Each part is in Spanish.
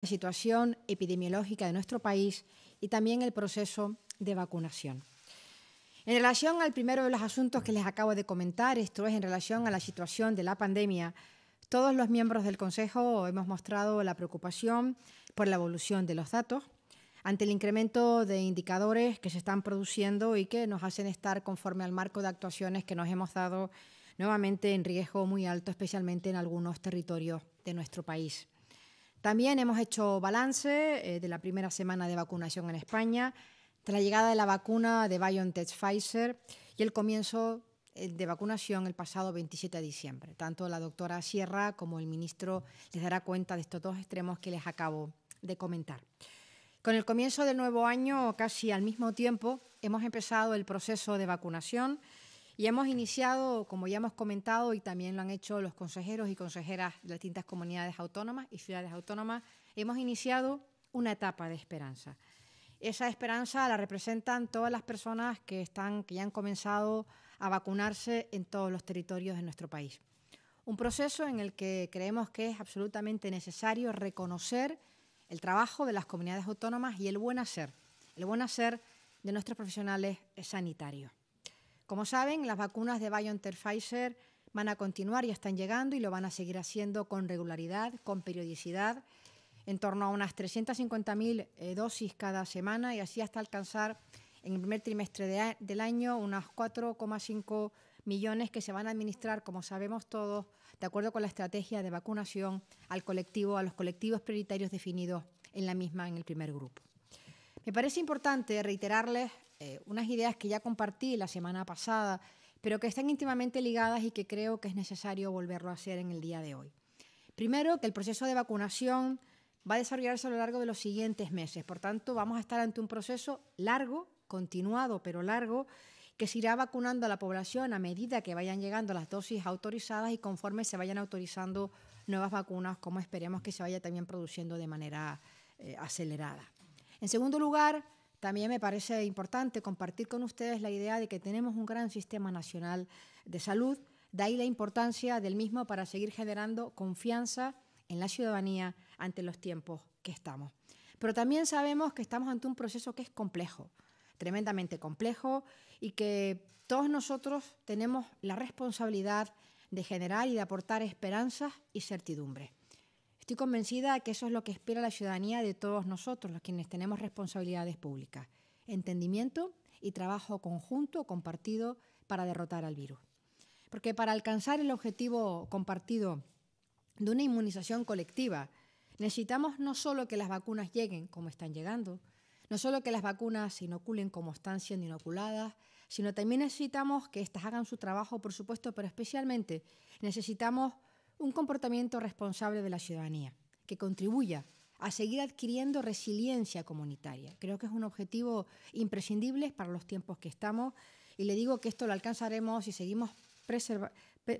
la situación epidemiológica de nuestro país y también el proceso de vacunación. En relación al primero de los asuntos que les acabo de comentar, esto es en relación a la situación de la pandemia, todos los miembros del Consejo hemos mostrado la preocupación por la evolución de los datos ante el incremento de indicadores que se están produciendo y que nos hacen estar conforme al marco de actuaciones que nos hemos dado nuevamente en riesgo muy alto, especialmente en algunos territorios de nuestro país. También hemos hecho balance eh, de la primera semana de vacunación en España, de la llegada de la vacuna de BioNTech Pfizer y el comienzo eh, de vacunación el pasado 27 de diciembre. Tanto la doctora Sierra como el ministro les dará cuenta de estos dos extremos que les acabo de comentar. Con el comienzo del nuevo año, casi al mismo tiempo, hemos empezado el proceso de vacunación y hemos iniciado, como ya hemos comentado, y también lo han hecho los consejeros y consejeras de las distintas comunidades autónomas y ciudades autónomas, hemos iniciado una etapa de esperanza. Esa esperanza la representan todas las personas que, están, que ya han comenzado a vacunarse en todos los territorios de nuestro país. Un proceso en el que creemos que es absolutamente necesario reconocer el trabajo de las comunidades autónomas y el buen hacer, el buen hacer de nuestros profesionales sanitarios. Como saben, las vacunas de BioNTech Pfizer van a continuar, y están llegando y lo van a seguir haciendo con regularidad, con periodicidad, en torno a unas 350.000 eh, dosis cada semana y así hasta alcanzar en el primer trimestre del año unas 4,5 millones que se van a administrar, como sabemos todos, de acuerdo con la estrategia de vacunación al colectivo, a los colectivos prioritarios definidos en la misma, en el primer grupo. Me parece importante reiterarles eh, unas ideas que ya compartí la semana pasada, pero que están íntimamente ligadas y que creo que es necesario volverlo a hacer en el día de hoy. Primero, que el proceso de vacunación va a desarrollarse a lo largo de los siguientes meses. Por tanto, vamos a estar ante un proceso largo, continuado, pero largo, que se irá vacunando a la población a medida que vayan llegando las dosis autorizadas y conforme se vayan autorizando nuevas vacunas, como esperemos que se vaya también produciendo de manera eh, acelerada. En segundo lugar, también me parece importante compartir con ustedes la idea de que tenemos un gran sistema nacional de salud, de ahí la importancia del mismo para seguir generando confianza en la ciudadanía ante los tiempos que estamos. Pero también sabemos que estamos ante un proceso que es complejo, tremendamente complejo, y que todos nosotros tenemos la responsabilidad de generar y de aportar esperanzas y certidumbre. Estoy convencida de que eso es lo que espera la ciudadanía de todos nosotros, los quienes tenemos responsabilidades públicas. Entendimiento y trabajo conjunto, compartido, para derrotar al virus. Porque para alcanzar el objetivo compartido de una inmunización colectiva, necesitamos no solo que las vacunas lleguen como están llegando, no solo que las vacunas se inoculen como están siendo inoculadas, sino también necesitamos que éstas hagan su trabajo, por supuesto, pero especialmente necesitamos un comportamiento responsable de la ciudadanía, que contribuya a seguir adquiriendo resiliencia comunitaria. Creo que es un objetivo imprescindible para los tiempos que estamos y le digo que esto lo alcanzaremos si seguimos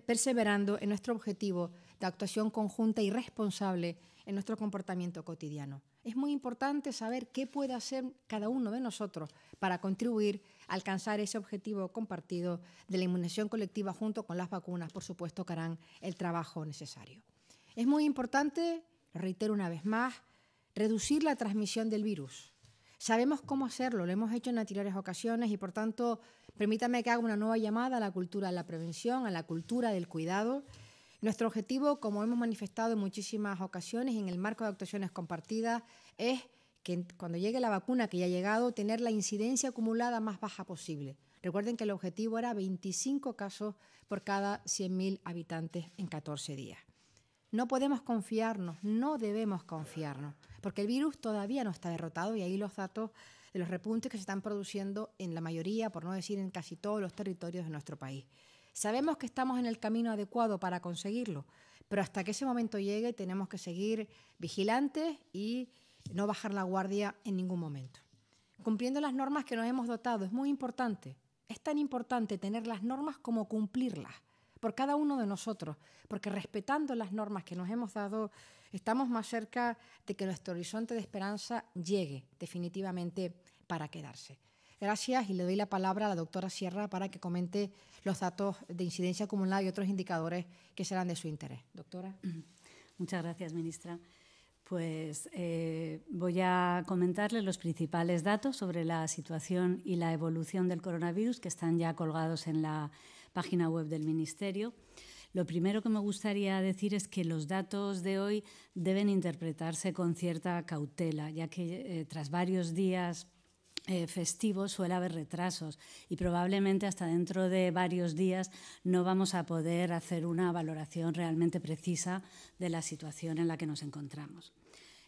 perseverando en nuestro objetivo de actuación conjunta y responsable en nuestro comportamiento cotidiano. Es muy importante saber qué puede hacer cada uno de nosotros para contribuir a alcanzar ese objetivo compartido de la inmunización colectiva junto con las vacunas, por supuesto, que harán el trabajo necesario. Es muy importante, reitero una vez más, reducir la transmisión del virus. Sabemos cómo hacerlo, lo hemos hecho en anteriores ocasiones y, por tanto, permítame que haga una nueva llamada a la cultura de la prevención, a la cultura del cuidado nuestro objetivo, como hemos manifestado en muchísimas ocasiones en el marco de actuaciones compartidas, es que cuando llegue la vacuna que ya ha llegado, tener la incidencia acumulada más baja posible. Recuerden que el objetivo era 25 casos por cada 100.000 habitantes en 14 días. No podemos confiarnos, no debemos confiarnos, porque el virus todavía no está derrotado y ahí los datos de los repuntes que se están produciendo en la mayoría, por no decir en casi todos los territorios de nuestro país. Sabemos que estamos en el camino adecuado para conseguirlo, pero hasta que ese momento llegue tenemos que seguir vigilantes y no bajar la guardia en ningún momento. Cumpliendo las normas que nos hemos dotado es muy importante. Es tan importante tener las normas como cumplirlas por cada uno de nosotros, porque respetando las normas que nos hemos dado, estamos más cerca de que nuestro horizonte de esperanza llegue definitivamente para quedarse. Gracias y le doy la palabra a la doctora Sierra para que comente los datos de incidencia acumulada y otros indicadores que serán de su interés. Doctora. Muchas gracias, ministra. Pues eh, voy a comentarles los principales datos sobre la situación y la evolución del coronavirus que están ya colgados en la página web del Ministerio. Lo primero que me gustaría decir es que los datos de hoy deben interpretarse con cierta cautela, ya que eh, tras varios días eh, festivos suele haber retrasos y probablemente hasta dentro de varios días no vamos a poder hacer una valoración realmente precisa de la situación en la que nos encontramos.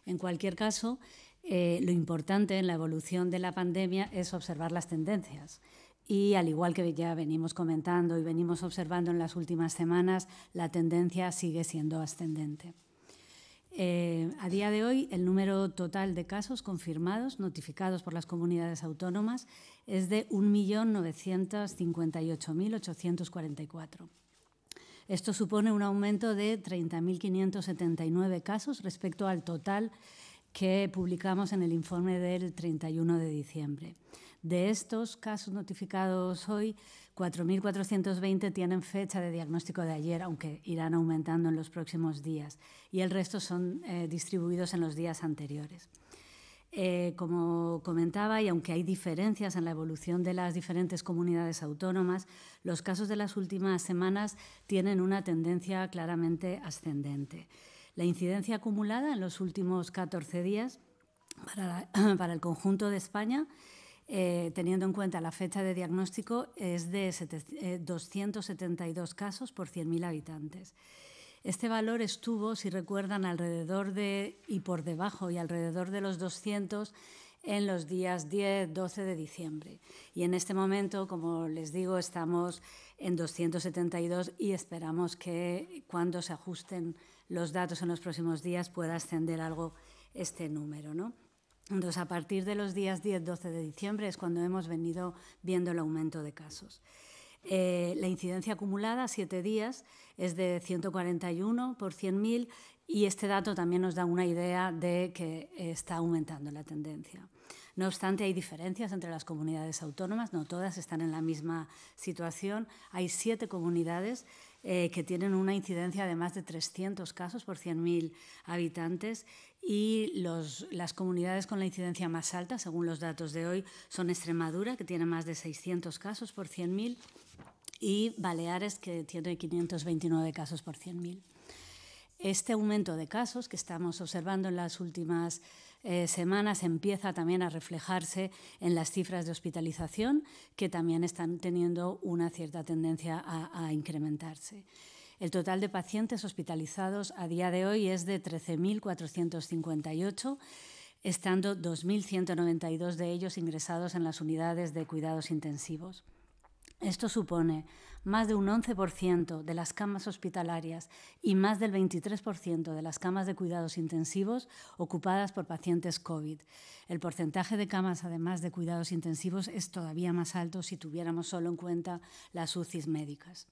En cualquier caso, eh, lo importante en la evolución de la pandemia es observar las tendencias. Y al igual que ya venimos comentando y venimos observando en las últimas semanas, la tendencia sigue siendo ascendente. Eh, a día de hoy, el número total de casos confirmados, notificados por las comunidades autónomas, es de 1.958.844. Esto supone un aumento de 30.579 casos respecto al total que publicamos en el informe del 31 de diciembre. De estos casos notificados hoy, 4.420 tienen fecha de diagnóstico de ayer, aunque irán aumentando en los próximos días, y el resto son eh, distribuidos en los días anteriores. Eh, como comentaba, y aunque hay diferencias en la evolución de las diferentes comunidades autónomas, los casos de las últimas semanas tienen una tendencia claramente ascendente. La incidencia acumulada en los últimos 14 días para el conjunto de España eh, teniendo en cuenta la fecha de diagnóstico, es de 272 eh, casos por 100.000 habitantes. Este valor estuvo, si recuerdan, alrededor de y por debajo y alrededor de los 200 en los días 10, 12 de diciembre. Y en este momento, como les digo, estamos en 272 y esperamos que cuando se ajusten los datos en los próximos días pueda ascender algo este número. ¿no? Entonces, a partir de los días 10-12 de diciembre es cuando hemos venido viendo el aumento de casos. Eh, la incidencia acumulada, siete días, es de 141 por 100.000 y este dato también nos da una idea de que está aumentando la tendencia. No obstante, hay diferencias entre las comunidades autónomas, no todas están en la misma situación. Hay siete comunidades eh, que tienen una incidencia de más de 300 casos por 100.000 habitantes y los, las comunidades con la incidencia más alta, según los datos de hoy, son Extremadura, que tiene más de 600 casos por 100.000, y Baleares, que tiene 529 casos por 100.000. Este aumento de casos que estamos observando en las últimas eh, semanas empieza también a reflejarse en las cifras de hospitalización, que también están teniendo una cierta tendencia a, a incrementarse. El total de pacientes hospitalizados a día de hoy es de 13.458 estando 2.192 de ellos ingresados en las unidades de cuidados intensivos. Esto supone más de un 11% de las camas hospitalarias y más del 23% de las camas de cuidados intensivos ocupadas por pacientes COVID. El porcentaje de camas, además de cuidados intensivos, es todavía más alto si tuviéramos solo en cuenta las UCIs médicas.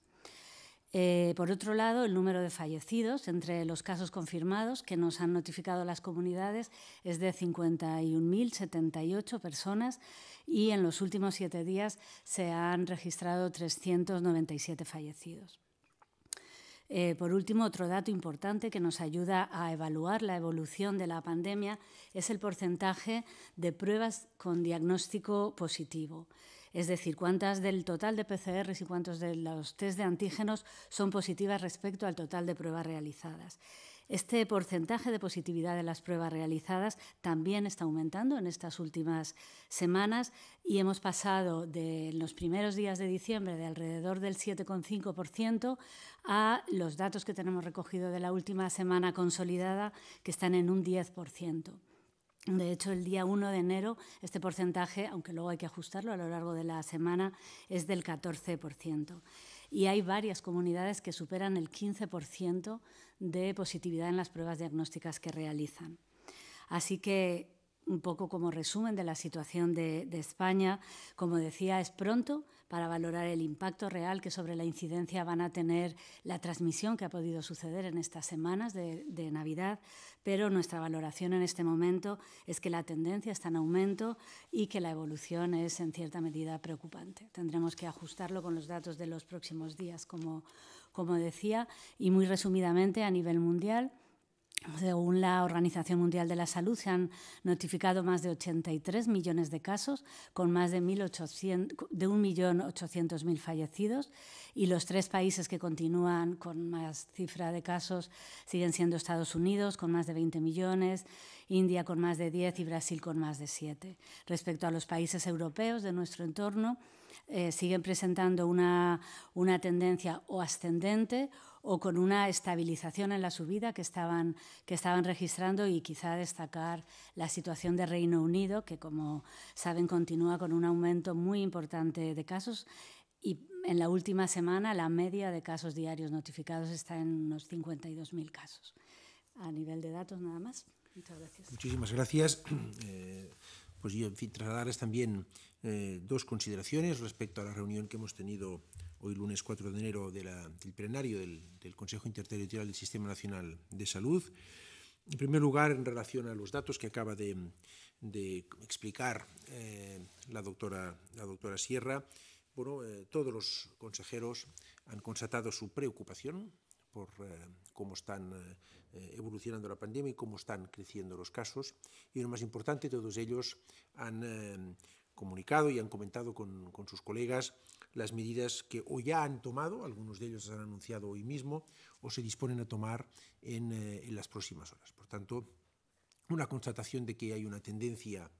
Eh, por otro lado, el número de fallecidos entre los casos confirmados que nos han notificado las comunidades es de 51.078 personas y en los últimos siete días se han registrado 397 fallecidos. Eh, por último, otro dato importante que nos ayuda a evaluar la evolución de la pandemia es el porcentaje de pruebas con diagnóstico positivo. Es decir, cuántas del total de PCRs y cuántos de los test de antígenos son positivas respecto al total de pruebas realizadas. Este porcentaje de positividad de las pruebas realizadas también está aumentando en estas últimas semanas y hemos pasado de los primeros días de diciembre de alrededor del 7,5% a los datos que tenemos recogido de la última semana consolidada que están en un 10%. De hecho, el día 1 de enero este porcentaje, aunque luego hay que ajustarlo a lo largo de la semana, es del 14%. Y hay varias comunidades que superan el 15% de positividad en las pruebas diagnósticas que realizan. Así que un poco como resumen de la situación de, España. Como decía, es pronto para valorar el impacto real que sobre la incidencia van a tener la transmisión que ha podido suceder en estas semanas de, Navidad, pero nuestra valoración en este momento es que la tendencia está en aumento y que la evolución es en cierta medida preocupante. Tendremos que ajustarlo con los datos de los próximos días, como decía, y muy resumidamente a nivel mundial. Según la Organización Mundial de la Salud, se han notificado más de 83 millones de casos, con más de, 1.800.000 de fallecidos. Y los tres países que continúan con más cifra de casos siguen siendo Estados Unidos, con más de 20 millones, India con más de 10 y Brasil con más de 7. Respecto a los países europeos de nuestro entorno, eh, siguen presentando una, una tendencia o ascendente o con una estabilización en la subida que estaban, que estaban registrando y quizá destacar la situación de Reino Unido, que como saben continúa con un aumento muy importante de casos y en la última semana la media de casos diarios notificados está en unos 52.000 casos. A nivel de datos nada más. Muchas gracias. Muchísimas gracias. Eh, pues yo, en fin, trasladarles también eh, dos consideraciones respecto a la reunión que hemos tenido hoy lunes 4 de enero, del plenario del, Consejo Interterritorial del Sistema Nacional de Salud. En primer lugar, en relación a los datos que acaba de, explicar eh, la, doctora, la doctora Sierra, bueno, eh, todos los consejeros han constatado su preocupación por eh, cómo están evolucionando la pandemia y cómo están creciendo los casos. Y lo más importante, todos ellos han comunicado y han comentado con, sus colegas las medidas que o ya han tomado, algunos de ellos las han anunciado hoy mismo, o se disponen a tomar en, eh, las próximas horas. Por tanto, una constatación de que hay una tendencia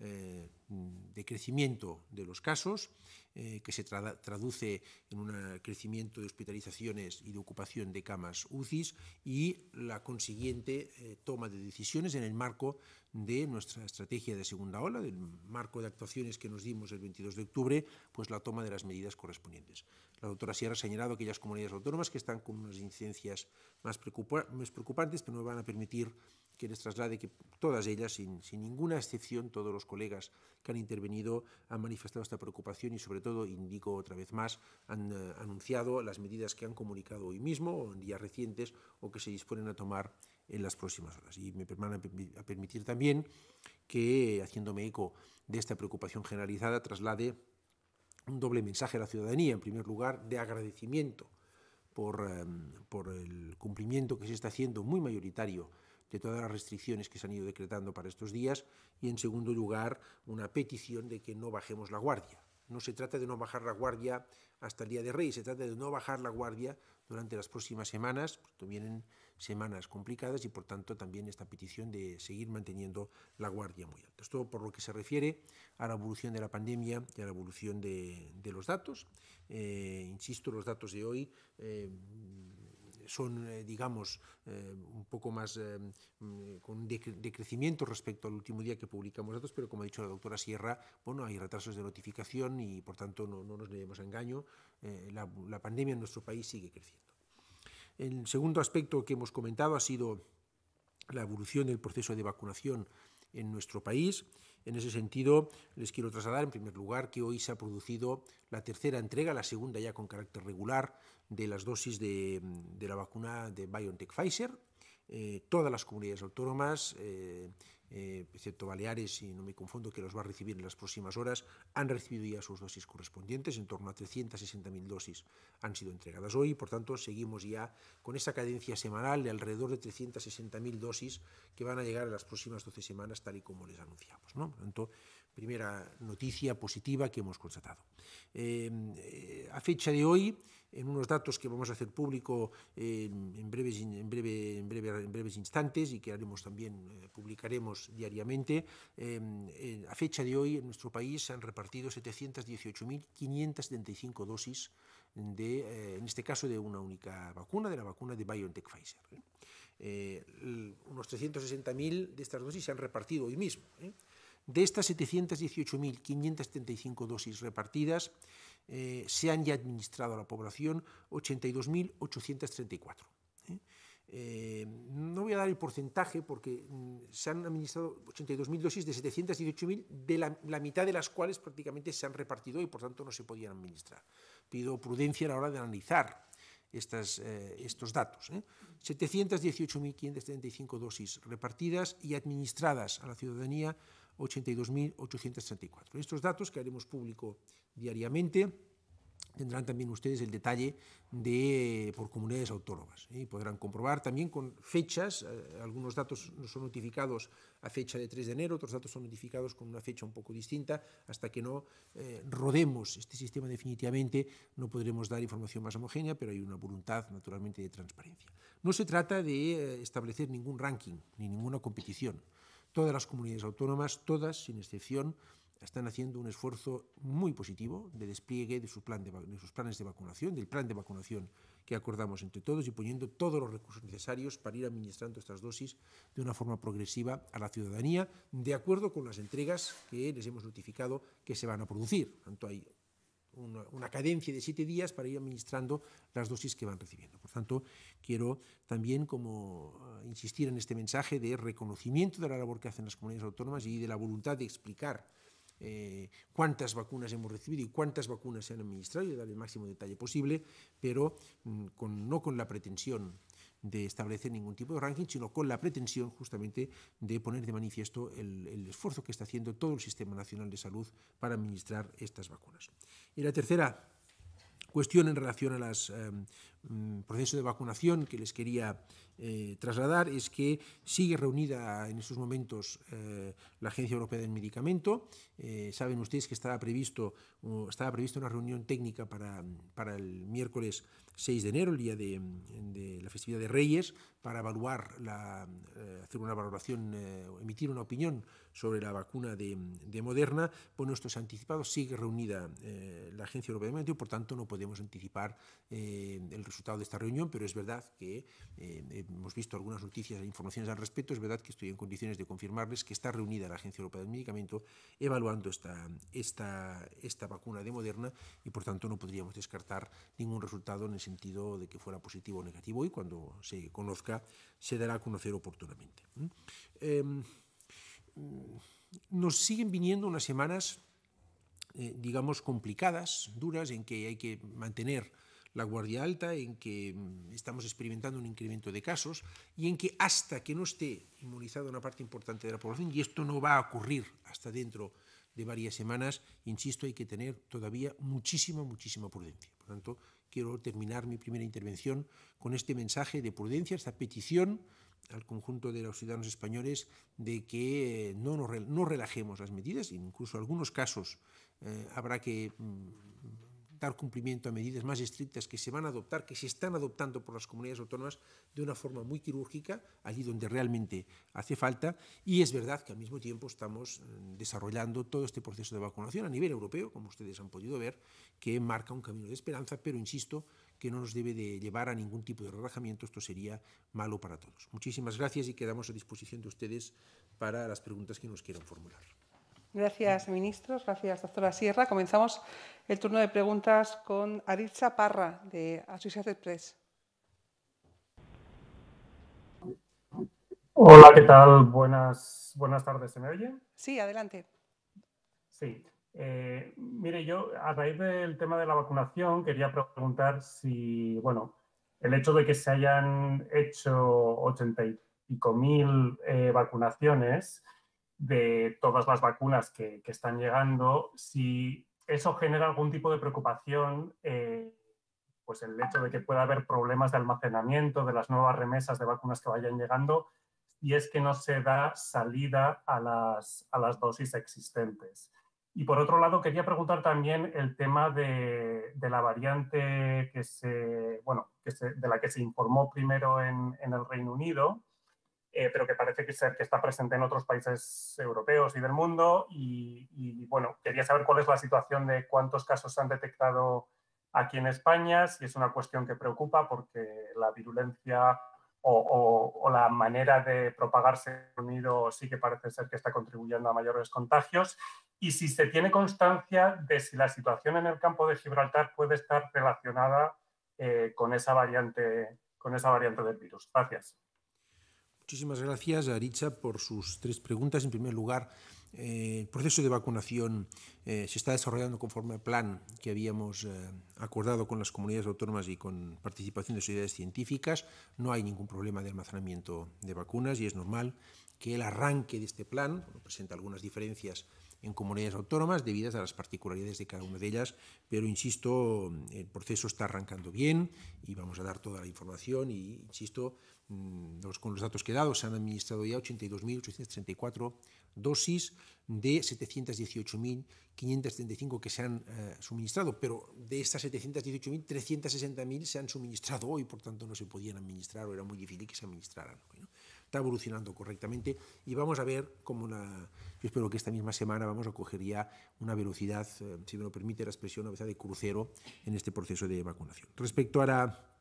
eh, de crecimiento de los casos eh, que se traduce en un crecimiento de hospitalizaciones y de ocupación de camas UCIs y la consiguiente eh, toma de decisiones en el marco de nuestra estrategia de segunda ola, del marco de actuaciones que nos dimos el 22 de octubre, pues la toma de las medidas correspondientes. La doctora Sierra ha señalado aquellas comunidades autónomas que están con unas incidencias más, preocupantes, pero no van a permitir que les traslade que todas ellas, sin, ninguna excepción, todos los colegas que han intervenido han manifestado esta preocupación y, sobre todo, indico otra vez más, han eh, anunciado las medidas que han comunicado hoy mismo o en días recientes o que se disponen a tomar en las próximas horas. Y me permanece a permitir también que, haciéndome eco de esta preocupación generalizada, traslade un doble mensaje a la ciudadanía, en primer lugar, de agradecimiento em, por, el cumplimiento que se está haciendo muy mayoritario de todas las restricciones que se han ido decretando para estos días y, en segundo lugar, una petición de que no bajemos la guardia. No se trata de no bajar la guardia hasta el Día de Rey, se trata de no bajar la guardia durante las próximas semanas, porque vienen semanas complicadas y por tanto también esta petición de seguir manteniendo la guardia muy alta. Esto por lo que se refiere a la evolución de la pandemia y a la evolución de, los datos. Eh, insisto, los datos de hoy eh, son, eh, digamos, un poco más mm, con decrecimiento respecto al último día que publicamos datos, pero como ha dicho la doctora Sierra, bueno, hay retrasos de notificación y por tanto no, nos leemos a engaño. la pandemia en nuestro país sigue creciendo. El segundo aspecto que hemos comentado ha sido la evolución del proceso de vacunación en nuestro país. En ese sentido, les quiero trasladar, en primer lugar, que hoy se ha producido la tercera entrega, la segunda ya con carácter regular, de las dosis de, la vacuna de BioNTech Pfizer. Eh, todas las comunidades autónomas eh, eh, excepto Baleares, y no me confundo, que los va a recibir en las próximas horas, han recibido ya sus dosis correspondientes, en torno a 360.000 dosis han sido entregadas hoy, por tanto seguimos ya con esa cadencia semanal de alrededor de 360.000 dosis que van a llegar en las próximas 12 semanas, tal y como les anunciamos. ¿no? Por tanto, primera noticia positiva que hemos constatado. Eh, eh, a fecha de hoy, en unos datos que vamos a hacer público eh, en, breves, breve, breve, en, breves instantes y que haremos también, eh, publicaremos diariamente. Em, a fecha de hoy en nuestro país se han repartido 718.575 dosis de, eh, en este caso, de una única vacuna, de la vacuna de BioNTech Pfizer. unos 360.000 de estas dosis se han repartido hoy mismo. De estas 718.575 dosis repartidas, eh, se han ya administrado a la población 82.834. ¿eh? Eh, no voy a dar el porcentaje porque mm, se han administrado 82.000 dosis de 718.000, de la, mitad de las cuales prácticamente se han repartido y por tanto no se podían administrar. Pido prudencia a la hora de analizar estas, estos datos. 718.535 dosis repartidas y administradas a la ciudadanía 82.834. Estos datos que haremos público diariamente. Tendrán también ustedes el detalle de, por comunidades autónomas ¿eh? y podrán comprobar también con fechas, eh, algunos datos son notificados a fecha de 3 de enero, otros datos son notificados con una fecha un poco distinta, hasta que no eh, rodemos este sistema definitivamente no podremos dar información más homogénea, pero hay una voluntad naturalmente de transparencia. No se trata de establecer ningún ranking ni ninguna competición. Todas las comunidades autónomas, todas sin excepción, están haciendo un esfuerzo muy positivo de despliegue de, de, sus planes de vacunación, del plan de vacunación que acordamos entre todos y poniendo todos los recursos necesarios para ir administrando estas dosis de una forma progresiva a la ciudadanía, de acuerdo con las entregas que les hemos notificado que se van a producir. Tanto hay una, cadencia de siete días para ir administrando las dosis que van recibiendo. Por tanto, quiero también como eh, insistir en este mensaje de reconocimiento de la labor que hacen las comunidades autónomas y de la voluntad de explicar eh, cuántas vacunas hemos recibido y cuántas vacunas se han administrado y dar el máximo detalle posible, pero mm, no con la pretensión de establecer ningún tipo de ranking, sino con la pretensión justamente de poner de manifiesto el, esfuerzo que está haciendo todo el Sistema Nacional de Salud para administrar estas vacunas. Y la tercera cuestión en relación a los em, mm, de vacunación que les quería eh, trasladar es que sigue reunida en estos momentos eh, la Agencia Europea del Medicamento. Eh, saben ustedes que estaba, previsto, estaba prevista una reunión técnica para, para, el miércoles 6 de enero, el día de, la festividad de Reyes, para evaluar hacer una valoración, emitir una opinión sobre la vacuna de, Moderna. Por esto anticipados sigue reunida la Agencia Europea de Medicamento por tanto no podemos anticipar el resultado de esta reunión, pero es verdad que hemos visto algunas noticias e informaciones al respecto, es verdad que estoy en condiciones de confirmarles que está reunida la Agencia Europea del Medicamento evaluando esta, esta, esta vacuna de Moderna y por tanto no podríamos descartar ningún resultado en el sentido de que fuera positivo o negativo y cuando se conozca se dará a conocer oportunamente. ¿Mm? Em, mm, nos siguen viniendo unas semanas, eh, digamos, complicadas, duras, en que hay que mantener la guardia alta, en que mm, estamos experimentando un incremento de casos y en que hasta que no esté inmunizada una parte importante de la población, y esto no va a ocurrir hasta dentro de varias semanas, insisto, hay que tener todavía muchísima, muchísima prudencia. Por tanto, quiero terminar mi primera intervención con este mensaje de prudencia, esta petición al conjunto de los ciudadanos españoles de que eh, no, no relajemos las medidas, incluso en algunos casos eh, habrá que mm, cumplimiento a medidas más estrictas que se van a adoptar, que se están adoptando por las comunidades autónomas de una forma muy quirúrgica, allí donde realmente hace falta. Y es verdad que al mismo tiempo estamos eh, desarrollando todo este proceso de vacunación a nivel europeo, como ustedes han podido ver, que marca un camino de esperanza, pero insisto que no nos debe de llevar a ningún tipo de relajamiento. Esto sería malo para todos. Muchísimas gracias y quedamos a disposición de ustedes para las preguntas que nos quieran formular. Gracias, ministros. Gracias, doctora Sierra. Comenzamos el turno de preguntas con Aritza Parra, de Associated Press. Hola, ¿qué tal? Buenas, buenas tardes. ¿Se me oye? Sí, adelante. Sí. Eh, mire, yo a raíz del tema de la vacunación quería preguntar si, bueno, el hecho de que se hayan hecho ochenta y pico mil eh, vacunaciones, de todas las vacunas que, están llegando, si eso genera algún tipo de preocupación, eh, pues el hecho de que pueda haber problemas de almacenamiento de las nuevas remesas de vacunas que vayan llegando, y es que no se da salida a las, a las dosis existentes. Y por otro lado, quería preguntar también el tema de, la variante que se, bueno, que de la que se informó primero en el Reino Unido, eh, pero que parece que, ser, que está presente en otros países europeos y del mundo. Y, bueno, quería saber cuál es la situación de cuántos casos se han detectado aquí en España, si es una cuestión que preocupa porque la virulencia o, la manera de propagarse en unido sí que parece ser que está contribuyendo a mayores contagios y si se tiene constancia de si la situación en el campo de Gibraltar puede estar relacionada eh, con esa variante con esa variante del virus. Gracias. Muchísimas gracias Aricha por sus tres preguntas. En primer lugar, eh, el proceso de vacunación eh, se está desarrollando conforme al plan que habíamos eh, acordado con las comunidades autónomas y con participación de sociedades científicas. No hay ningún problema de almacenamiento de vacunas y es normal que el arranque de este plan, presente presenta algunas diferencias en comunidades autónomas debidas a las particularidades de cada una de ellas, pero insisto, el proceso está arrancando bien y vamos a dar toda la información y insisto, mm, los, con los datos que he dado se han administrado ya 82.834 dosis de 718.535 que se han eh, suministrado, pero de estas 718.360.000 se han suministrado hoy, por tanto no se podían administrar o era muy difícil que se administraran. Está evolucionando correctamente y vamos a ver cómo la espero que esta misma semana vamos a coger ya una velocidad, eh, si me lo permite la expresión, una velocidad de crucero en este proceso de vacunación. Respecto a la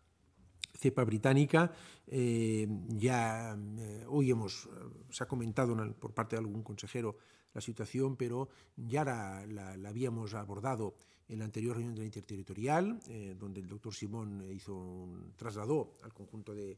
cepa británica. Eh, ya eh, hoy hemos, eh, se ha comentado por parte de algún consejero la situación, pero ya la, habíamos abordado en la anterior reunión de la interterritorial, donde el doctor Simón hizo un, trasladó al conjunto del,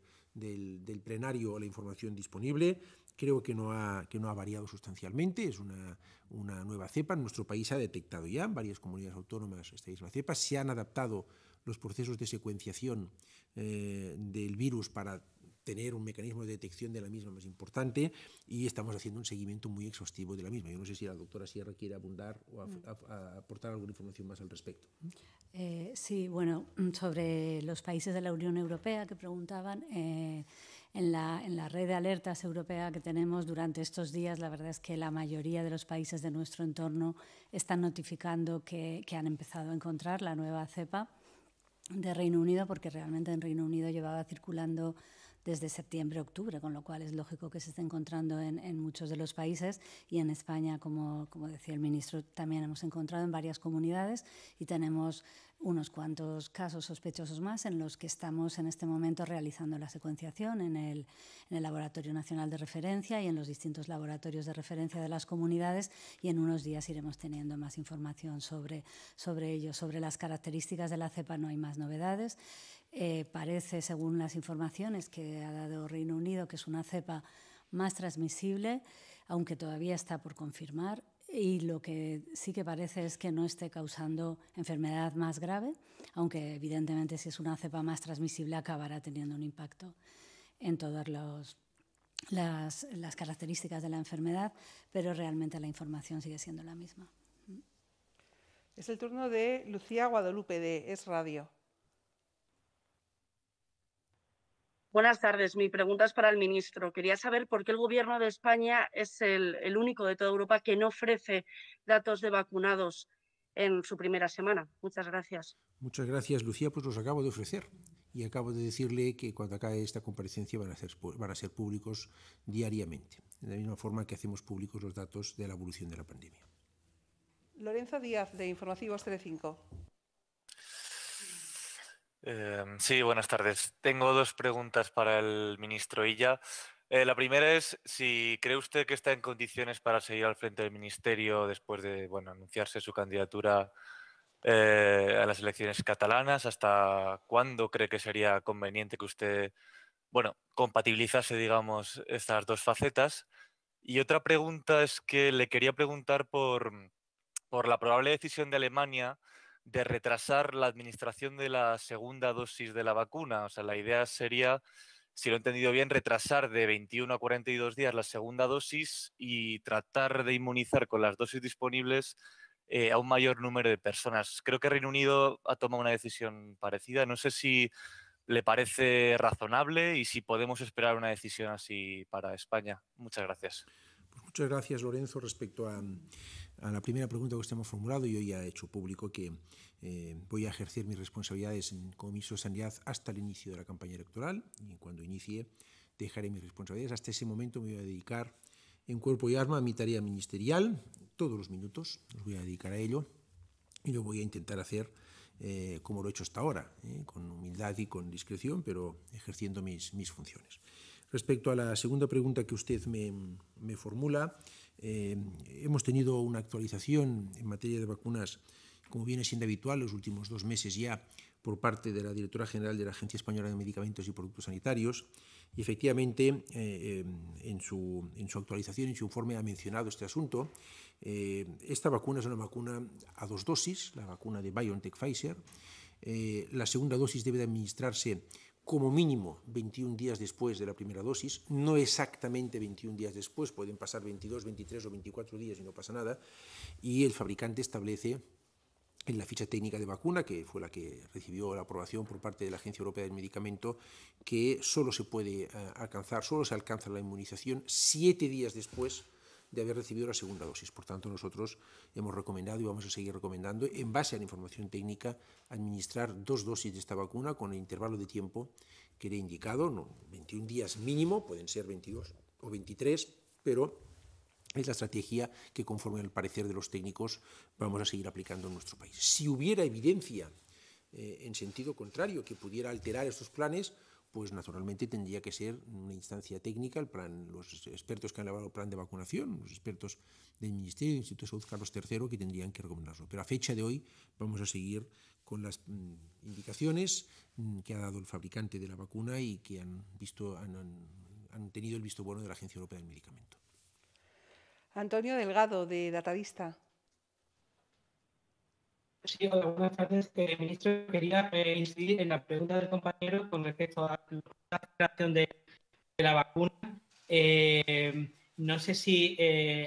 del, plenario la información disponible. Creo que no ha, que no ha variado sustancialmente, es una, una nueva cepa. nuestro país ha detectado ya, en varias comunidades autónomas esta misma cepa. Se han adaptado los procesos de secuenciación eh, del virus para tener un mecanismo de detección de la misma más importante y estamos haciendo un seguimiento muy exhaustivo de la misma. Yo no sé si la doctora Sierra quiere abundar o mm. aportar alguna información más al respecto. Eh, sí, bueno, mm, sobre los países de la Unión Europea que preguntaban, eh, en, la, red de alertas europea que tenemos durante estos días, la verdad es que la mayoría de los países de nuestro entorno están notificando que han empezado a encontrar la nueva cepa de Reino Unido, porque realmente en Reino Unido llevaba circulando desde septiembre, octubre, con lo cual es lógico que se esté encontrando en, muchos de los países y en España, como, como decía el ministro, también hemos encontrado en varias comunidades y tenemos unos cuantos casos sospechosos más en los que estamos en este momento realizando la secuenciación en el, en el, Laboratorio Nacional de Referencia y en los distintos laboratorios de referencia de las comunidades y en unos días iremos teniendo más información sobre, sobre ello. Sobre las características de la cepa no hay más novedades. Eh, parece, según las informaciones que ha dado Reino Unido, que es una cepa más transmisible, aunque todavía está por confirmar. Y lo que sí que parece es que no esté causando enfermedad más grave, aunque evidentemente si es una cepa más transmisible acabará teniendo un impacto en todas las, las características de la enfermedad, pero realmente la información sigue siendo la misma. Es el turno de Lucía Guadalupe de Es Radio. Buenas tardes. Mi pregunta es para el ministro. Quería saber por qué el Gobierno de España es el, único de toda Europa que no ofrece datos de vacunados en su primera semana. Muchas gracias. Muchas gracias, Lucía. Pues los acabo de ofrecer. Y acabo de decirle que cuando acabe esta comparecencia van a, ser, van a ser públicos diariamente, de la misma forma que hacemos públicos los datos de la evolución de la pandemia. Lorenzo Díaz, de Informativos 35. Em, sí, buenas tardes. Tengo dos preguntas para el ministro Illa. Eh, la primera es si cree usted que está en condiciones para seguir al frente del ministerio después de bueno, anunciarse su candidatura eh, a las elecciones catalanas. ¿Hasta cuándo cree que sería conveniente que usted bueno, compatibilizase, digamos, estas dos facetas? Y otra pregunta es que le quería preguntar por, por la probable decisión de Alemania de retrasar la administración de la segunda dosis de la vacuna. O sea, la idea sería, si lo he entendido bien, retrasar de 21 a 42 días la segunda dosis y tratar de inmunizar con las dosis disponibles eh, a un mayor número de personas. Creo que Reino Unido ha tomado una decisión parecida. No sé si le parece razonable y si podemos esperar una decisión así para España. Muchas gracias. Pues muchas gracias, Lorenzo, respecto a a la primera pregunta que usted me ha formulado, yo ya he hecho público que eh, voy a ejercer mis responsabilidades como ministro de Sanidad hasta el inicio de la campaña electoral y cuando inicie dejaré mis responsabilidades. Hasta ese momento me voy a dedicar en cuerpo y arma a mi tarea ministerial, todos los minutos los voy a dedicar a ello y lo voy a intentar hacer eh, como lo he hecho hasta ahora, eh, con humildad y con discreción, pero ejerciendo mis, funciones. Respecto a la segunda pregunta que usted me, me formula, eh, hemos tenido una actualización en materia de vacunas, como viene siendo habitual los últimos dos meses ya, por parte de la Directora General de la Agencia Española de Medicamentos y Productos Sanitarios. Y efectivamente, eh, eh, en, su, en, su, actualización, en su informe, ha mencionado este asunto. esta vacuna es una vacuna a dos dosis, la vacuna de BioNTech Pfizer. la segunda dosis debe de administrarse como mínimo 21 días después de la primera dosis, no exactamente 21 días después, pueden pasar 22, 23 o 24 días y no pasa nada, y el fabricante establece en la ficha técnica de vacuna, que fue la que recibió la aprobación por parte de la Agencia Europea del Medicamento, que solo se puede eh, alcanzar, solo se alcanza la inmunización siete días después de haber recibido la segunda dosis. Por tanto, nosotros hemos recomendado y vamos a seguir recomendando, en base a la información técnica, administrar dos dosis de esta vacuna con el intervalo de tiempo que le he indicado, no, 21 días mínimo, pueden ser 22 o 23, pero es la estrategia que, conforme al parecer de los técnicos, vamos a seguir aplicando en nuestro país. Si hubiera evidencia eh, en sentido contrario que pudiera alterar estos planes, pues naturalmente tendría que ser una instancia técnica, el plan, los expertos que han elaborado el plan de vacunación, los expertos del Ministerio del Instituto de Salud Carlos III que tendrían que recomendarlo. Pero a fecha de hoy vamos a seguir con las mm, indicaciones mm, que ha dado el fabricante de la vacuna y que han, visto, han, han tenido el visto bueno de la Agencia Europea del Medicamento. Antonio Delgado, de Datadista. Sí, algunas buenas tardes. El eh, ministro, quería eh, incidir en la pregunta del compañero con respecto a la aceleración de, la vacuna. Eh, no sé si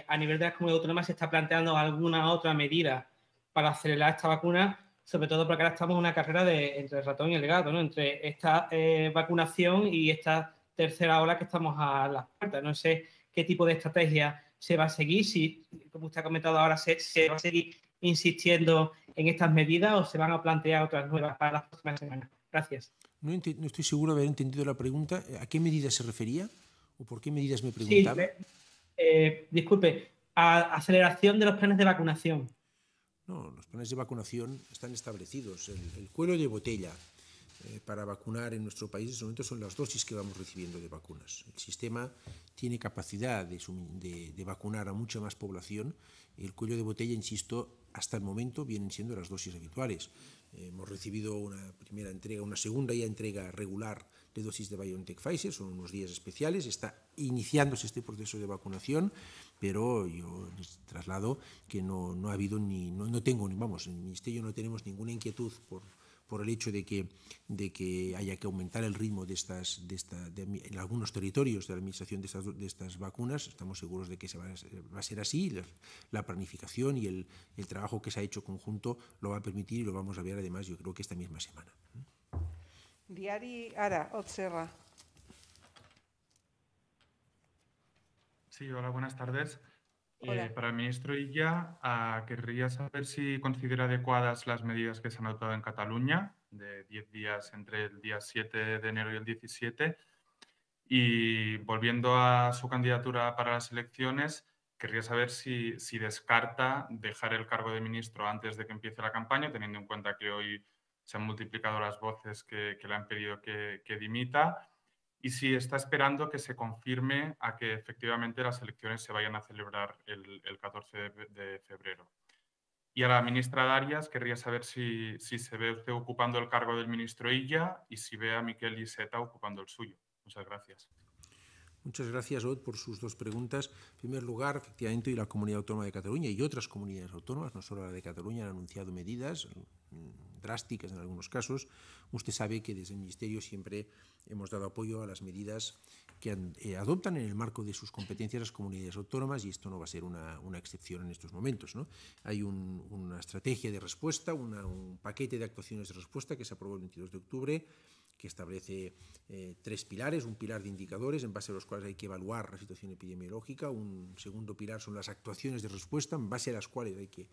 a nivel de la Comunidad Autónoma se está planteando alguna otra medida para acelerar esta vacuna, sobre todo porque ahora estamos en una carrera de, entre el ratón y el gato, ¿no? entre esta vacunación y esta tercera ola que estamos a las puertas. No sé qué tipo de estrategia se va a seguir, si, como usted ha comentado ahora, se va a seguir insistiendo en estas medidas o se van a plantear otras nuevas para las próximas semanas? Gracias. No, estoy seguro de haber entendido la pregunta. ¿A qué medidas se refería o por qué medidas me preguntaba? Eh, disculpe, a aceleración de los planes de vacunación. No, los planes de vacunación están establecidos. El, el cuello de botella eh, para vacunar en nuestro país en este momento son las dosis que vamos recibiendo de vacunas. El sistema tiene capacidad de vacunar a mucha más población el cuello de botella, insisto, hasta el momento vienen siendo las dosis habituales. Eh, hemos recibido una primera entrega, una segunda ya entrega regular de dosis de BioNTech Pfizer, son unos días especiales, está iniciándose este proceso de vacunación, pero yo traslado que no, ha habido ni, no, no tengo, vamos, en el Ministerio no tenemos ninguna inquietud por, por el hecho de que, de que haya que aumentar el ritmo de estas, en algunos territorios de la administración de estas, de estas vacunas. Estamos seguros de que se va, a, ser así. La, planificación y el, trabajo que se ha hecho conjunto lo va a permitir y lo vamos a ver además, yo creo que esta misma semana. Diari Ara, observa. Sí, hola, buenas tardes. Eh, para el ministro Illa, ah, querría saber si considera adecuadas las medidas que se han adoptado en Cataluña, de 10 días entre el día 7 de enero y el 17. Y volviendo a su candidatura para las elecciones, querría saber si, si descarta dejar el cargo de ministro antes de que empiece la campaña, teniendo en cuenta que hoy se han multiplicado las voces que, que le han pedido que, que dimita y si está esperando que se confirme a que efectivamente las elecciones se vayan a celebrar el, 14 de, febrero. Y a la ministra Darias querría saber si, se ve usted ocupando el cargo del ministro Illa y si ve a Miquel Iseta ocupando el suyo. Muchas gracias. Muchas gracias, Od, por sus dos preguntas. En primer lugar, efectivamente, y la Comunidad Autónoma de Cataluña y otras comunidades autónomas, no solo la de Cataluña, han anunciado medidas mm, drásticas en algunos casos. Usted sabe que desde el Ministerio siempre hemos dado apoyo a las medidas que eh, adoptan en el marco de sus competencias las comunidades autónomas y esto no va a ser una, excepción en estos momentos. Hay una estrategia de respuesta, un paquete de actuaciones de respuesta que se aprobó el 22 de octubre que establece eh, tres pilares, un pilar de indicadores en base a los cuales hay que evaluar la situación epidemiológica, un segundo pilar son las actuaciones de respuesta en base a las cuales hay que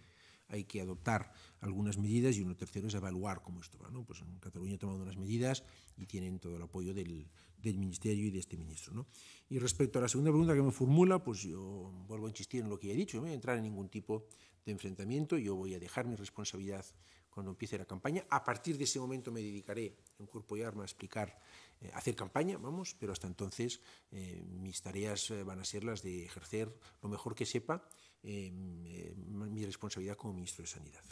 hay que adoptar algunas medidas y uno tercero es evaluar cómo esto va. Pues en Cataluña ha tomado unas medidas y tienen todo el apoyo del, Ministerio y de este ministro. ¿no? Y respecto a la segunda pregunta que me formula, pues yo vuelvo a insistir en lo que ya he dicho, no voy a entrar en ningún tipo de enfrentamiento, yo voy a dejar mi responsabilidad cuando empiece la campaña. A partir de ese momento me dedicaré en cuerpo y arma a explicar, a eh, hacer campaña, vamos, pero hasta entonces eh, mis tareas eh, van a ser las de ejercer lo mejor que sepa mi responsabilidad como ministro de Sanidad.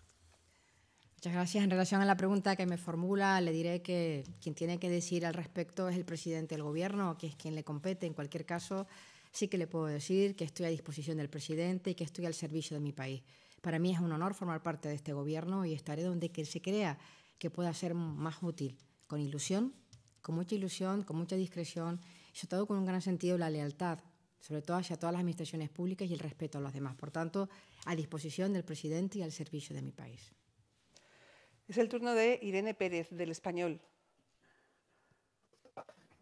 Muchas gracias. En relación a la pregunta que me formula, le diré que quien tiene que decir al respecto es el presidente del Gobierno, que es quien le compete. En cualquier caso, sí que le puedo decir que estoy a disposición del presidente y que estoy al servicio de mi país. Para mí es un honor formar parte de este gobierno y estaré donde que se crea que pueda ser más útil, con ilusión, con mucha ilusión, con mucha discreción y sobre todo con un gran sentido de la lealtad, sobre todo hacia todas las administraciones públicas y el respeto a los demás. Por tanto, a disposición del presidente y al servicio de mi país. Es el turno de Irene Pérez, del Español.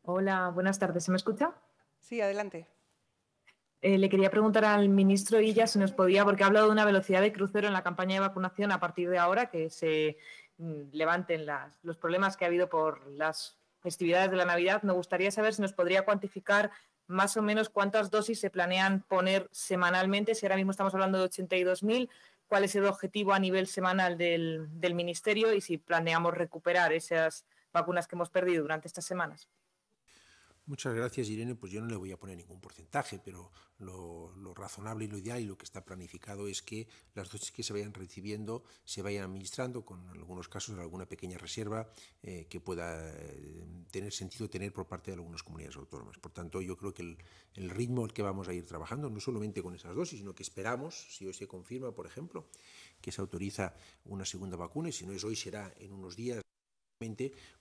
Hola, buenas tardes. ¿Se me escucha? Sí, adelante. Eh, le quería preguntar al ministro Illa si nos podía, porque ha hablado de una velocidad de crucero en la campaña de vacunación a partir de ahora, que se mm, levanten los problemas que ha habido por las festividades de la Navidad. Me gustaría saber si nos podría cuantificar más o menos cuántas dosis se planean poner semanalmente, si ahora mismo estamos hablando de 82.000, cuál es el objetivo a nivel semanal del Ministerio y si planeamos recuperar esas vacunas que hemos perdido durante estas semanas. Muchas gracias, Irene. Pues yo no le voy a poner ningún porcentaje, pero lo, razonable y lo ideal y lo que está planificado es que las dosis que se vayan recibiendo se vayan administrando, con algunos casos alguna pequeña reserva eh, que pueda eh, tener sentido tener por parte de algunas comunidades autónomas. Por tanto, yo creo que el, el ritmo al que vamos a ir trabajando, no solamente con esas dosis, sino que esperamos, si hoy se confirma, por ejemplo, que se autoriza una segunda vacuna, y si no es hoy será en unos días,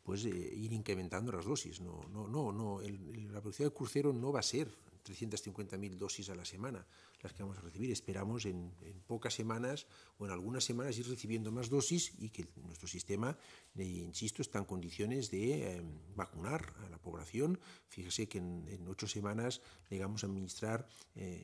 pues eh, ir incrementando las dosis. No, no, no, no. la velocidad de crucero no va a ser 350.000 dosis a la semana las que vamos a recibir. Esperamos en, pocas semanas o en algunas semanas ir recibiendo más dosis y que nuestro sistema, eh, insisto, está en condiciones de eh, vacunar a la población. Fíjese que en, en ocho semanas llegamos a administrar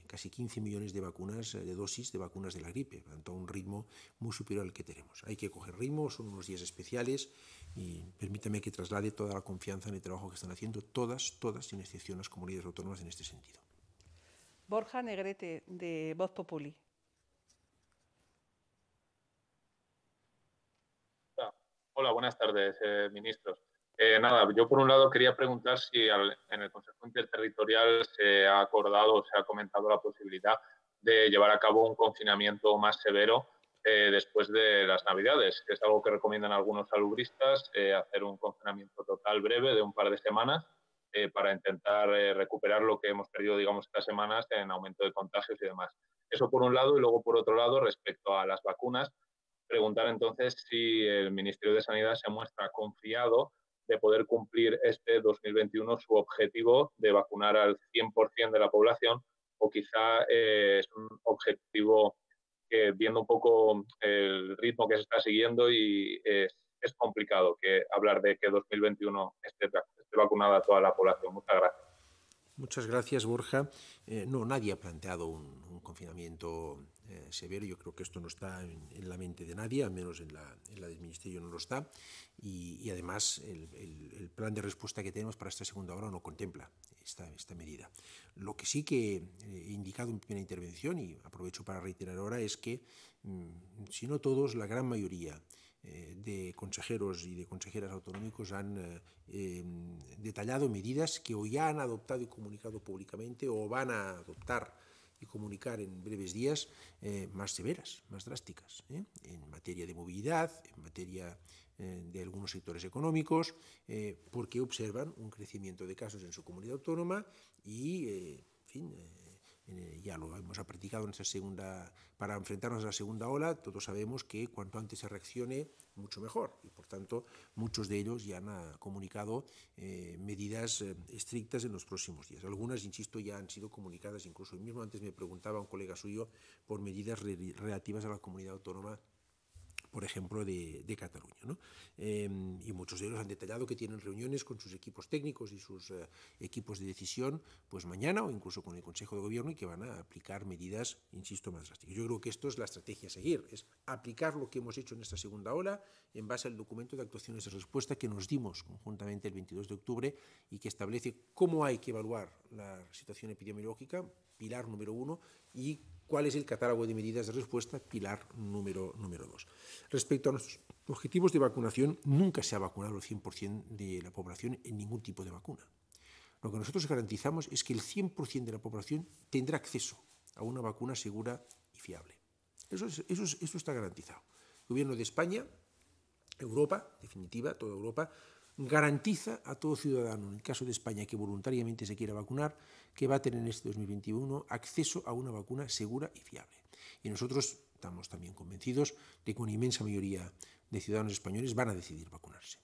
casi 15 millones de vacunas, de dosis de vacunas de la gripe, tanto a un ritmo muy superior al que tenemos. Hay que coger ritmo, son unos días especiales y permítame que traslade toda la confianza en el trabajo que están haciendo todas, todas, sin excepción, las comunidades autónomas en este sentido. Borja Negrete, de Voz Populi. Hola, buenas tardes, eh, ministros. Eh, nada, yo por un lado quería preguntar si en el Consejo Interterritorial se ha acordado o se ha comentado la posibilidad de llevar a cabo un confinamiento más severo eh, después de las Navidades. que Es algo que recomiendan algunos salubristas, eh, hacer un confinamiento total breve de un par de semanas eh, para intentar recuperar lo que hemos perdido, digamos, estas semanas en aumento de contagios y demás. Eso por un lado y luego por otro lado, respecto a las vacunas, preguntar entonces si el Ministerio de Sanidad se muestra confiado de poder cumplir este 2021 su objetivo de vacunar al 100% de la población o quizá es un objetivo viendo un poco el ritmo que se está siguiendo y eh, es, complicado que hablar de que 2021 esté, vacunada toda la población. Muchas gracias. Muchas gracias, Borja. Eh, no, nadie ha planteado un, confinamiento eh, severo. Yo creo que esto no está en, la mente de nadie, al menos en la, del Ministerio no lo está. Y, además el, plan de respuesta que tenemos para esta segunda hora no contempla esta, medida. Lo que sí que eh, he indicado en primera intervención y aprovecho para reiterar ahora es que, mm, si no todos, la gran mayoría eh, de consejeros y de consejeras autonómicos han em, detallado medidas que o ya han adoptado y comunicado públicamente o van a adoptar y comunicar en breves días eh, más severas, más drásticas, ¿eh? en materia de movilidad, en materia eh, de algunos sectores económicos, porque observan un crecimiento de casos en su comunidad autónoma y, en fin, ya lo hemos practicado en esa segunda, para enfrentarnos a la segunda ola, todos sabemos que cuanto antes se reaccione, mucho mejor. Y por tanto, muchos de ellos ya han ah, comunicado eh, medidas eh, estrictas en los próximos días. Algunas, insisto, ya han sido comunicadas incluso hoy mismo. Antes me preguntaba un colega suyo por medidas relativas a la comunidad autónoma por ejemplo, de, Cataluña. Em, y muchos de ellos han detallado que tienen reuniones con sus equipos técnicos y sus eh, equipos de decisión pues mañana o incluso con el Consejo de Gobierno y que van a aplicar medidas, insisto, más drásticas. Yo creo que esto es la estrategia a seguir, es aplicar lo que hemos hecho en esta segunda ola en base al documento de actuaciones de respuesta que nos dimos conjuntamente el 22 de octubre y que establece cómo hay que evaluar la situación epidemiológica, pilar número uno, y cuál es el catálogo de medidas de respuesta, pilar número 2. Respecto a nuestros objetivos de vacunación, nunca se ha vacunado el 100% de la población en ningún tipo de vacuna. Lo que nosotros garantizamos es que el 100% de la población tendrá acceso a una vacuna segura y fiable. Eso, eso, eso está garantizado. El gobierno de España, Europa, definitiva, toda Europa, garantiza a todo ciudadano, en el caso de España, que voluntariamente se quiera vacunar, que va a tener en este 2021 acceso a una vacuna segura y fiable. Y nosotros estamos también convencidos de que una inmensa mayoría de ciudadanos españoles van a decidir vacunarse.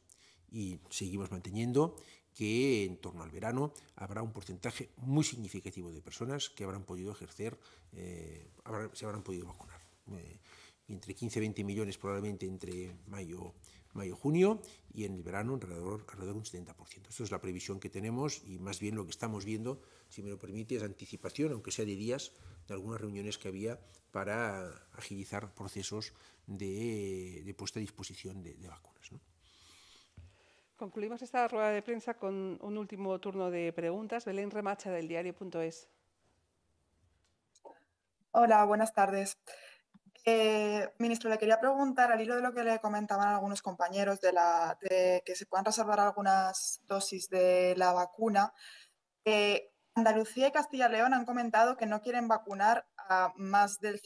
Y seguimos manteniendo que en torno al verano habrá un porcentaje muy significativo de personas que habrán podido ejercer, eh, se habrán podido vacunar. Eh, entre 15 y 20 millones probablemente entre mayo mayo-junio, y en el verano alrededor, alrededor de un 70%. Esto es la previsión que tenemos y más bien lo que estamos viendo, si me lo permite, es anticipación, aunque sea de días, de algunas reuniones que había para agilizar procesos de, puesta a disposición de, vacunas. Concluimos esta rueda de prensa con un último turno de preguntas. Belén Remacha del diario.es. Hola, buenas tardes. Eh, ministro, le quería preguntar, al hilo de lo que le comentaban algunos compañeros, de, que se puedan reservar algunas dosis de la vacuna, eh, Andalucía y Castilla y León han comentado que no quieren vacunar a más del,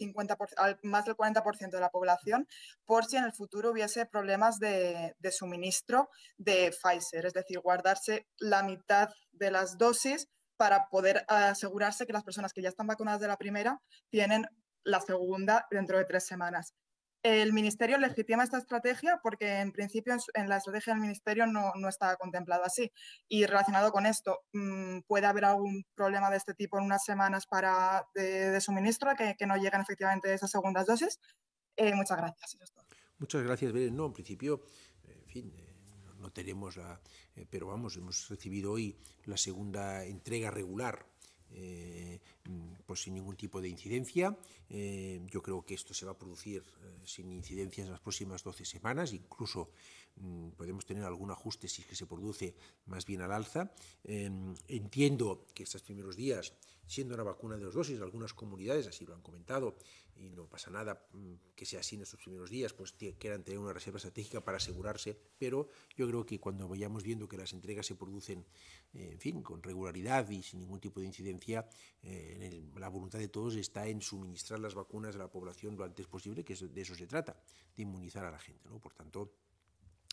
más del 40% de la población por si en el futuro hubiese problemas de, suministro de Pfizer, es decir, guardarse la mitad de las dosis para poder asegurarse que las personas que ya están vacunadas de la primera tienen la segunda dentro de tres semanas. El Ministerio legitima esta estrategia porque, en principio, en, la estrategia del Ministerio no, no está contemplado así. Y relacionado con esto, mm, puede haber algún problema de este tipo en unas semanas para de, suministro que, que, no llegan efectivamente esas segundas dosis. Eh, muchas gracias. Muchas gracias, Belén. No, en principio, en fin, eh, no tenemos la. Eh, pero vamos, hemos recibido hoy la segunda entrega regular eh, Mm, pues sin ningún tipo de incidencia. Eh, yo creo que esto se va a producir eh, sin incidencias en las próximas 12 semanas, incluso mm, podemos tener algún ajuste si es que se produce más bien al alza. Em, entiendo que estos primeros días, siendo una vacuna de dos dosis, algunas comunidades, así lo han comentado, y no pasa nada mm, que sea así en estos primeros días, pues quieran tener una reserva estratégica para asegurarse, pero yo creo que cuando vayamos viendo que las entregas se producen, eh, en fin, con regularidad y sin ningún tipo de incidencia, eh, la voluntad de todos está en suministrar las vacunas a la población lo antes posible, que de eso se trata, de inmunizar a la gente, ¿no? Por tanto,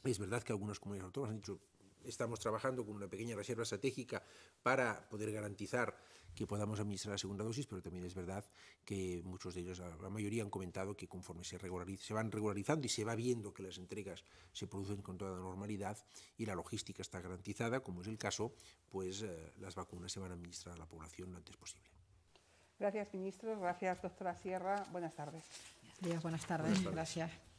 es verdad que algunas comunidades autónomas han dicho estamos trabajando con una pequeña reserva estratégica para poder garantizar que podamos administrar la segunda dosis, pero también es verdad que muchos de ellos, la mayoría, han comentado que conforme se, se van regularizando y se va viendo que las entregas se producen con toda la normalidad y la logística está garantizada, como es el caso, pues eh, las vacunas se van a administrar a la población lo antes posible. Gracias, ministro. Gracias, doctora Sierra. Buenas tardes. buenas tardes. Buenas tardes. Gracias.